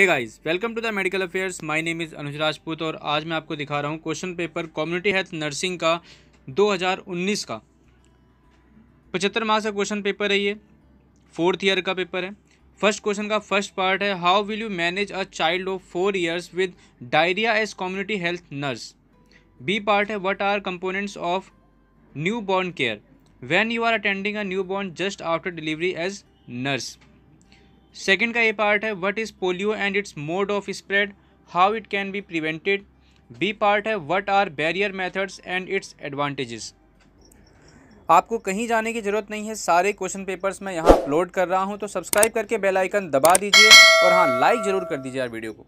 hey guys welcome to the medical affairs my name is Anuj Rajput और आज मैं आपको दिखा रहा हूँ question paper community health nursing का 2019 का पचहत्तर मार्क्स का क्वेश्चन पेपर है ये फोर्थ ईयर का पेपर है फर्स्ट क्वेश्चन का फर्स्ट पार्ट है how will you manage a child of four years with diarrhoea as community health nurse B part है what are components of new born care when you are attending a new born just after delivery as nurse second का ये part है what is polio and its mode of spread how it can be prevented B part है what are barrier methods and its advantages आपको कहीं जाने की ज़रूरत नहीं है सारे क्वेश्चन पेपर्स मैं यहाँ अपलोड कर रहा हूँ तो सब्सक्राइब करके बेल आइकन दबा दीजिए और हाँ लाइक ज़रूर कर दीजिए यार वीडियो को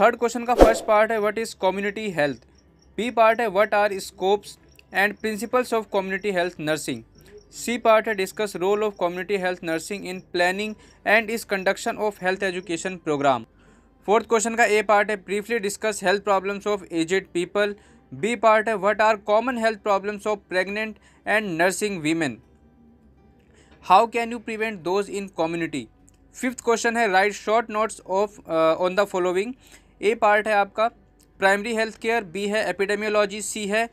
थर्ड क्वेश्चन का फर्स्ट पार्ट है what is community health B part है what are scopes and principles of community health nursing C part है discuss role of community health nursing in planning and is conduction of health education programme fourth question का A part है briefly discuss health problems of aged people B part है what are common health problems of pregnant and nursing women how can you prevent those in community fifth question है write short notes of on the following A part है आपका primary health care B है epidemiology C है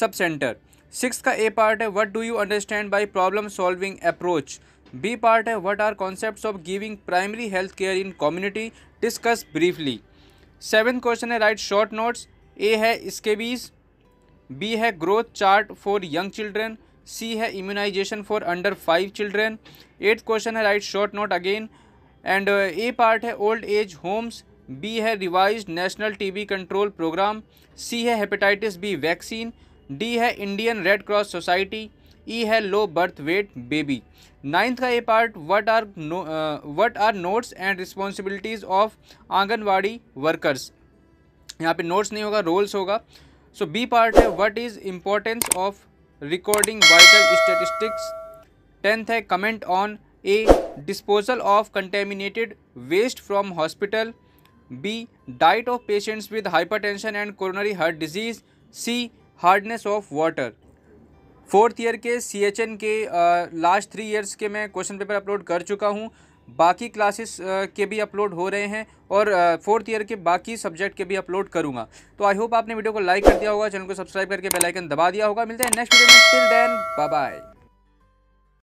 sub centre six का A part है what do you understand by problem solving approach B part है what are concept of giving primary health care in community discuss briefly seven question है write short notes A है scabies B है growth chart for young children C है immunisation for under five children eighth question है write short note again and A part है old age homes B है revise national TB control programme C है hepatitis B vaccine D है Indian Red Cross Society E है low birth weight baby ninth का ये part what are what are notes and responsibilities of anganwadi workers यहाँ पे notes नहीं होगा roles होगा सो बी पार्ट है what is importance of recording vital statistics tenth है comment on A disposal of contaminated waste from hospital B diet of patients with hyper and coronary heart disease C hardness of water fourth year के C H N के last three years के मैं question paper upload कर चुका हूँ बाकी classes के भी अपलोड हो रहे हैं और फोर्थ ईयर के बाकी सब्जेक्ट के भी अपलोड करूँगा तो आई होप आपने वीडियो को लाइक कर दिया होगा चैनल को सब्सक्राइब करके बेल आइकन दबा दिया होगा मिलते हैं नेक्स्ट वीडियो में टिल देन बाय बाय